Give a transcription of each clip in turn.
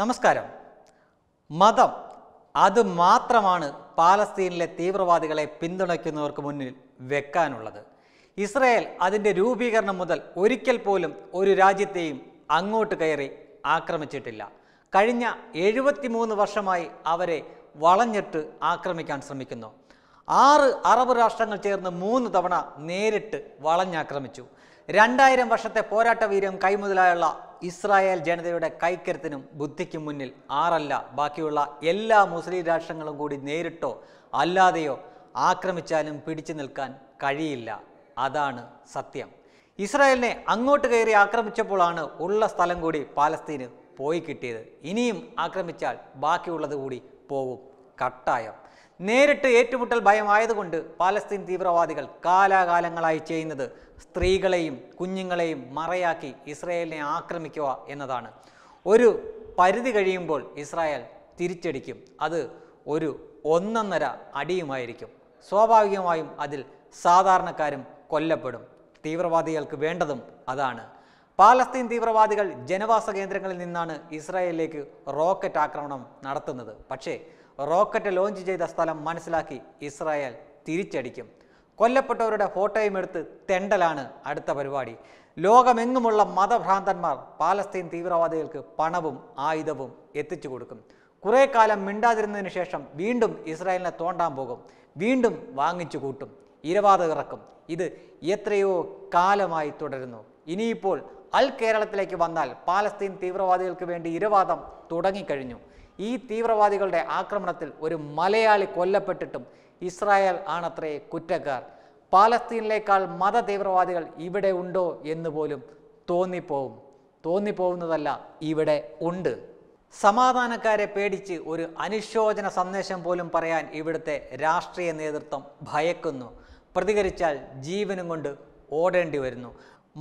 നമസ്കാരം മതം അത് മാത്രമാണ് പാലസ്തീനിലെ തീവ്രവാദികളെ പിന്തുണയ്ക്കുന്നവർക്ക് മുന്നിൽ വെക്കാനുള്ളത് ഇസ്രയേൽ അതിൻ്റെ രൂപീകരണം മുതൽ ഒരിക്കൽ പോലും ഒരു രാജ്യത്തെയും അങ്ങോട്ട് കയറി ആക്രമിച്ചിട്ടില്ല കഴിഞ്ഞ എഴുപത്തിമൂന്ന് വർഷമായി അവരെ വളഞ്ഞിട്ട് ആക്രമിക്കാൻ ശ്രമിക്കുന്നു ആറ് അറബ് രാഷ്ട്രങ്ങൾ ചേർന്ന് മൂന്ന് തവണ നേരിട്ട് വളഞ്ഞാക്രമിച്ചു രണ്ടായിരം വർഷത്തെ പോരാട്ട വീര്യം കൈമുതലായുള്ള ഇസ്രായേൽ ജനതയുടെ കൈക്കരുത്തിനും ബുദ്ധിക്കും മുന്നിൽ ആറല്ല ബാക്കിയുള്ള എല്ലാ മുസ്ലിം രാഷ്ട്രങ്ങളും കൂടി നേരിട്ടോ അല്ലാതെയോ ആക്രമിച്ചാലും പിടിച്ചു നിൽക്കാൻ കഴിയില്ല അതാണ് സത്യം ഇസ്രായേലിനെ അങ്ങോട്ട് കയറി ആക്രമിച്ചപ്പോഴാണ് ഉള്ള സ്ഥലം കൂടി പാലസ്തീന് പോയി കിട്ടിയത് ഇനിയും ആക്രമിച്ചാൽ ബാക്കിയുള്ളത് കൂടി പോകും കട്ടായം നേരിട്ട് ഏറ്റുമുട്ടൽ ഭയമായതുകൊണ്ട് പാലസ്തീൻ തീവ്രവാദികൾ കാലാകാലങ്ങളായി ചെയ്യുന്നത് സ്ത്രീകളെയും കുഞ്ഞുങ്ങളെയും മറയാക്കി ഇസ്രായേലിനെ ആക്രമിക്കുക എന്നതാണ് ഒരു പരിധി കഴിയുമ്പോൾ ഇസ്രായേൽ തിരിച്ചടിക്കും അത് ഒരു ഒന്നൊന്നര അടിയുമായിരിക്കും സ്വാഭാവികമായും അതിൽ സാധാരണക്കാരും കൊല്ലപ്പെടും തീവ്രവാദികൾക്ക് വേണ്ടതും അതാണ് പാലസ്തീൻ തീവ്രവാദികൾ ജനവാസ കേന്ദ്രങ്ങളിൽ നിന്നാണ് ഇസ്രായേലിലേക്ക് റോക്കറ്റ് ആക്രമണം നടത്തുന്നത് പക്ഷേ റോക്കറ്റ് ലോഞ്ച് ചെയ്ത സ്ഥലം മനസ്സിലാക്കി ഇസ്രായേൽ തിരിച്ചടിക്കും കൊല്ലപ്പെട്ടവരുടെ ഫോട്ടോയും എടുത്ത് തെണ്ടലാണ് അടുത്ത പരിപാടി ലോകമെങ്ങുമുള്ള മതഭ്രാന്തന്മാർ പാലസ്തീൻ തീവ്രവാദികൾക്ക് പണവും ആയുധവും എത്തിച്ചു കൊടുക്കും കുറെ കാലം മിണ്ടാതിരുന്നതിന് ശേഷം വീണ്ടും ഇസ്രായേലിനെ തോണ്ടാൻ പോകും വീണ്ടും വാങ്ങിച്ചു കൂട്ടും ഇരവാദം ഇറക്കും ഇത് എത്രയോ കാലമായി തുടരുന്നു ഇനിയിപ്പോൾ അൽ കേരളത്തിലേക്ക് വന്നാൽ പാലസ്തീൻ തീവ്രവാദികൾക്ക് വേണ്ടി ഇരുവാദം തുടങ്ങിക്കഴിഞ്ഞു ഈ തീവ്രവാദികളുടെ ആക്രമണത്തിൽ ഒരു മലയാളി കൊല്ലപ്പെട്ടിട്ടും ഇസ്രായേൽ ആണത്രേ കുറ്റക്കാർ പാലസ്തീനിലേക്കാൾ മത തീവ്രവാദികൾ ഇവിടെ ഉണ്ടോ എന്ന് പോലും തോന്നിപ്പോവും തോന്നിപ്പോകുന്നതല്ല ഇവിടെ ഉണ്ട് സമാധാനക്കാരെ പേടിച്ച് ഒരു അനുശോചന സന്ദേശം പോലും പറയാൻ ഇവിടുത്തെ രാഷ്ട്രീയ നേതൃത്വം ഭയക്കുന്നു പ്രതികരിച്ചാൽ ജീവനും കൊണ്ട് ഓടേണ്ടി വരുന്നു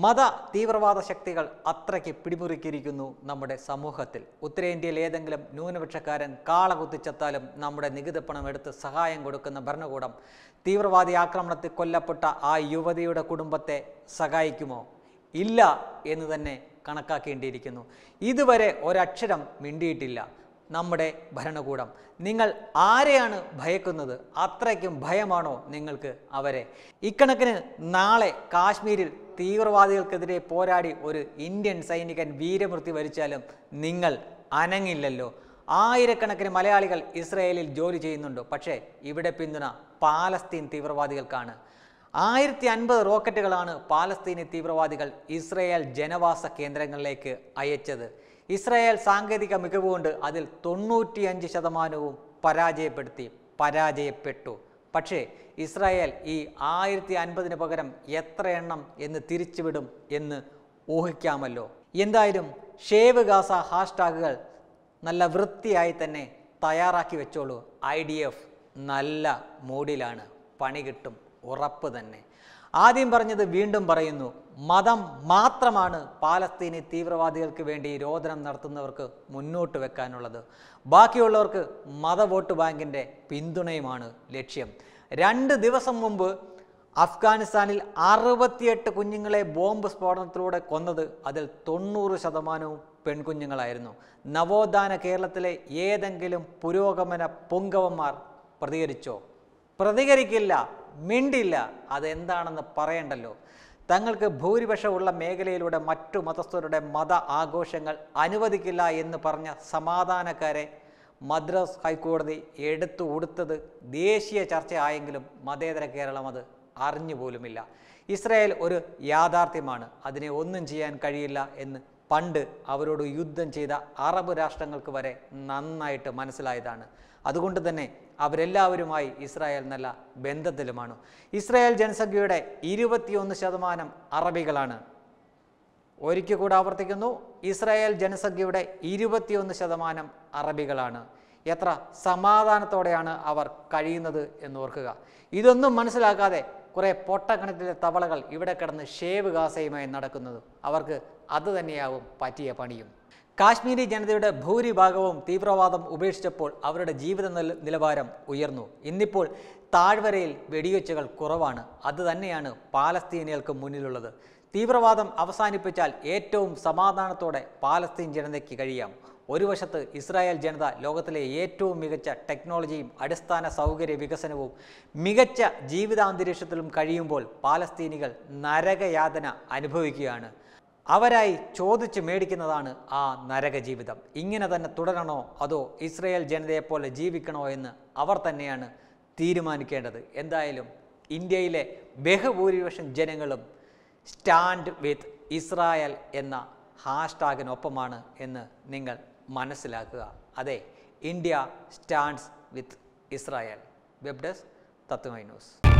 മത തീവ്രവാദ ശക്തികൾ അത്രയ്ക്ക് പിടിമുറുക്കിയിരിക്കുന്നു നമ്മുടെ സമൂഹത്തിൽ ഉത്തരേന്ത്യയിൽ ഏതെങ്കിലും ന്യൂനപക്ഷക്കാരൻ കാള കുത്തിച്ചെത്താലും നമ്മുടെ നികുതി പണം എടുത്ത് സഹായം കൊടുക്കുന്ന ഭരണകൂടം തീവ്രവാദി ആക്രമണത്തിൽ കൊല്ലപ്പെട്ട ആ യുവതിയുടെ കുടുംബത്തെ സഹായിക്കുമോ ഇല്ല എന്ന് തന്നെ കണക്കാക്കേണ്ടിയിരിക്കുന്നു ഇതുവരെ ഒരക്ഷരം മിണ്ടിയിട്ടില്ല നമ്മുടെ ഭരണകൂടം നിങ്ങൾ ആരെയാണ് ഭയക്കുന്നത് അത്രയ്ക്കും ഭയമാണോ നിങ്ങൾക്ക് അവരെ ഇക്കണക്കിന് നാളെ കാശ്മീരിൽ തീവ്രവാദികൾക്കെതിരെ പോരാടി ഒരു ഇന്ത്യൻ സൈനികൻ വീരമൃത്യു വരിച്ചാലും നിങ്ങൾ അനങ്ങില്ലല്ലോ ആയിരക്കണക്കിന് മലയാളികൾ ഇസ്രയേലിൽ ജോലി ചെയ്യുന്നുണ്ട് പക്ഷേ ഇവിടെ പിന്തുണ പാലസ്തീൻ തീവ്രവാദികൾക്കാണ് ആയിരത്തി അൻപത് റോക്കറ്റുകളാണ് പാലസ്തീനി തീവ്രവാദികൾ ഇസ്രയേൽ ജനവാസ കേന്ദ്രങ്ങളിലേക്ക് അയച്ചത് ഇസ്രായേൽ സാങ്കേതിക മികവ് കൊണ്ട് അതിൽ തൊണ്ണൂറ്റിയഞ്ച് ശതമാനവും പരാജയപ്പെടുത്തി പരാജയപ്പെട്ടു പക്ഷേ ഇസ്രായേൽ ഈ ആയിരത്തി അൻപതിന് പകരം എത്ര എണ്ണം എന്ന് തിരിച്ചുവിടും എന്ന് ഊഹിക്കാമല്ലോ എന്തായാലും ഷേവ് ഗാസ ഹാഷ്ടാഗുകൾ നല്ല വൃത്തിയായി തന്നെ തയ്യാറാക്കി വെച്ചോളൂ ഐ ഡി എഫ് നല്ല മൂഡിലാണ് പണി കിട്ടും ഉറപ്പ് തന്നെ ആദ്യം പറഞ്ഞത് വീണ്ടും പറയുന്നു മതം മാത്രമാണ് പാലസ്തീനി തീവ്രവാദികൾക്ക് വേണ്ടി രോദനം നടത്തുന്നവർക്ക് മുന്നോട്ട് വെക്കാനുള്ളത് ബാക്കിയുള്ളവർക്ക് മത വോട്ട് ബാങ്കിൻ്റെ പിന്തുണയുമാണ് ലക്ഷ്യം രണ്ട് ദിവസം മുമ്പ് അഫ്ഗാനിസ്ഥാനിൽ അറുപത്തിയെട്ട് കുഞ്ഞുങ്ങളെ ബോംബ് സ്ഫോടനത്തിലൂടെ കൊന്നത് അതിൽ തൊണ്ണൂറ് ശതമാനവും പെൺകുഞ്ഞുങ്ങളായിരുന്നു നവോത്ഥാന കേരളത്തിലെ ഏതെങ്കിലും പുരോഗമന പൊങ്കവന്മാർ പ്രതികരിച്ചോ പ്രതികരിക്കില്ല മിണ്ടില്ല അതെന്താണെന്ന് പറയണ്ടല്ലോ തങ്ങൾക്ക് ഭൂരിപക്ഷമുള്ള മേഖലയിലൂടെ മറ്റു മതസ്ഥരുടെ മത ആഘോഷങ്ങൾ അനുവദിക്കില്ല എന്ന് പറഞ്ഞ സമാധാനക്കാരെ മദ്രാസ് ഹൈക്കോടതി എടുത്തു കൊടുത്തത് ദേശീയ ചർച്ചയായെങ്കിലും മതേതര കേരളം അത് അറിഞ്ഞുപോലുമില്ല ഇസ്രായേൽ ഒരു യാഥാർത്ഥ്യമാണ് അതിനെ ഒന്നും ചെയ്യാൻ കഴിയില്ല എന്ന് പണ്ട് അവരോട് യുദ്ധം ചെയ്ത അറബ് രാഷ്ട്രങ്ങൾക്ക് വരെ നന്നായിട്ട് മനസ്സിലായതാണ് അതുകൊണ്ട് തന്നെ അവരെല്ലാവരുമായി ഇസ്രായേൽ നല്ല ബന്ധത്തിലുമാണ് ഇസ്രായേൽ ജനസംഖ്യയുടെ ഇരുപത്തിയൊന്ന് ശതമാനം അറബികളാണ് ഒരിക്കൽ കൂടെ ആവർത്തിക്കുന്നു ഇസ്രായേൽ ജനസംഖ്യയുടെ ഇരുപത്തിയൊന്ന് ശതമാനം അറബികളാണ് എത്ര സമാധാനത്തോടെയാണ് അവർ കഴിയുന്നത് എന്ന് ഓർക്കുക ഇതൊന്നും മനസ്സിലാക്കാതെ കുറേ പൊട്ടക്കണത്തിലെ തവളകൾ ഇവിടെ കിടന്ന് ഷേവ് കാസയുമായി നടക്കുന്നത് അവർക്ക് അത് തന്നെയാവും പറ്റിയ പണിയും കാശ്മീരി ജനതയുടെ ഭൂരിഭാഗവും തീവ്രവാദം ഉപേക്ഷിച്ചപ്പോൾ അവരുടെ ജീവിത നിലവാരം ഉയർന്നു ഇന്നിപ്പോൾ താഴ്വരയിൽ വെടിവെച്ചുകൾ കുറവാണ് അത് തന്നെയാണ് പാലസ്തീനികൾക്ക് മുന്നിലുള്ളത് തീവ്രവാദം അവസാനിപ്പിച്ചാൽ ഏറ്റവും സമാധാനത്തോടെ പാലസ്തീൻ ജനതയ്ക്ക് കഴിയാം ഒരു വശത്ത് ഇസ്രായേൽ ജനത ലോകത്തിലെ ഏറ്റവും മികച്ച ടെക്നോളജിയും അടിസ്ഥാന സൗകര്യ വികസനവും മികച്ച ജീവിതാന്തരീക്ഷത്തിലും കഴിയുമ്പോൾ പാലസ്തീനികൾ നരകയാതന അനുഭവിക്കുകയാണ് അവരായി ചോദിച്ച് മേടിക്കുന്നതാണ് ആ നരക ജീവിതം ഇങ്ങനെ തന്നെ തുടരണോ അതോ ഇസ്രായേൽ ജനതയെപ്പോലെ ജീവിക്കണോ എന്ന് അവർ തന്നെയാണ് തീരുമാനിക്കേണ്ടത് എന്തായാലും ഇന്ത്യയിലെ ബഹുഭൂരിപക്ഷം ജനങ്ങളും സ്റ്റാൻഡ് വിത്ത് ഇസ്രായേൽ എന്ന ഹാഷ്ടാഗിനൊപ്പമാണ് എന്ന് നിങ്ങൾ Manasilakaga. Ade India stands with Israel. Webdes Tatumainos.